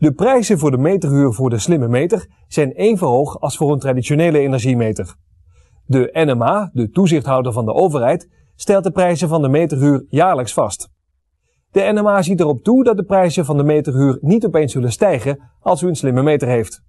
De prijzen voor de meterhuur voor de slimme meter zijn even hoog als voor een traditionele energiemeter. De NMA, de toezichthouder van de overheid, stelt de prijzen van de meterhuur jaarlijks vast. De NMA ziet erop toe dat de prijzen van de meterhuur niet opeens zullen stijgen als u een slimme meter heeft.